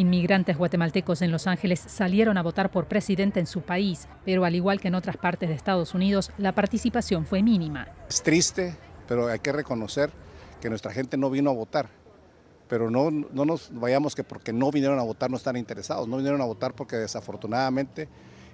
Inmigrantes guatemaltecos en Los Ángeles salieron a votar por presidente en su país, pero al igual que en otras partes de Estados Unidos, la participación fue mínima. Es triste, pero hay que reconocer que nuestra gente no vino a votar. Pero no, no nos vayamos que porque no vinieron a votar no están interesados, no vinieron a votar porque desafortunadamente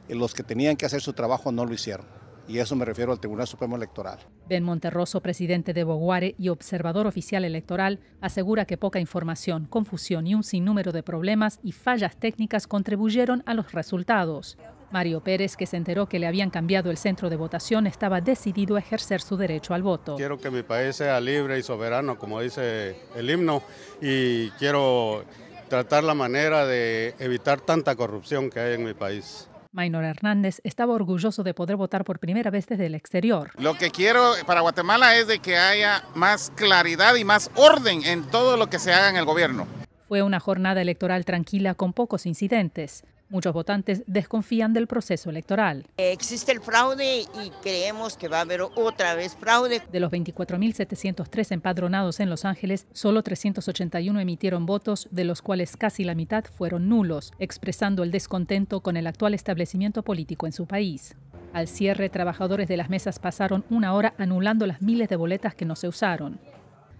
los que tenían que hacer su trabajo no lo hicieron y eso me refiero al Tribunal Supremo Electoral. Ben Monterroso, presidente de Boguare y observador oficial electoral, asegura que poca información, confusión y un sinnúmero de problemas y fallas técnicas contribuyeron a los resultados. Mario Pérez, que se enteró que le habían cambiado el centro de votación, estaba decidido a ejercer su derecho al voto. Quiero que mi país sea libre y soberano, como dice el himno, y quiero tratar la manera de evitar tanta corrupción que hay en mi país. Maynor Hernández estaba orgulloso de poder votar por primera vez desde el exterior. Lo que quiero para Guatemala es de que haya más claridad y más orden en todo lo que se haga en el gobierno. Fue una jornada electoral tranquila con pocos incidentes. Muchos votantes desconfían del proceso electoral. Eh, existe el fraude y creemos que va a haber otra vez fraude. De los 24.703 empadronados en Los Ángeles, solo 381 emitieron votos, de los cuales casi la mitad fueron nulos, expresando el descontento con el actual establecimiento político en su país. Al cierre, trabajadores de las mesas pasaron una hora anulando las miles de boletas que no se usaron.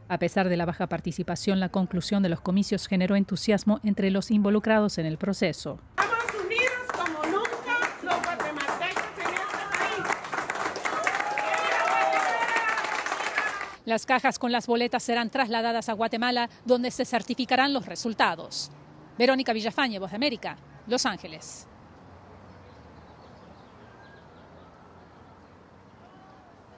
A pesar de la baja participación, la conclusión de los comicios generó entusiasmo entre los involucrados en el proceso. Las cajas con las boletas serán trasladadas a Guatemala, donde se certificarán los resultados. Verónica Villafañe, Voz de América, Los Ángeles.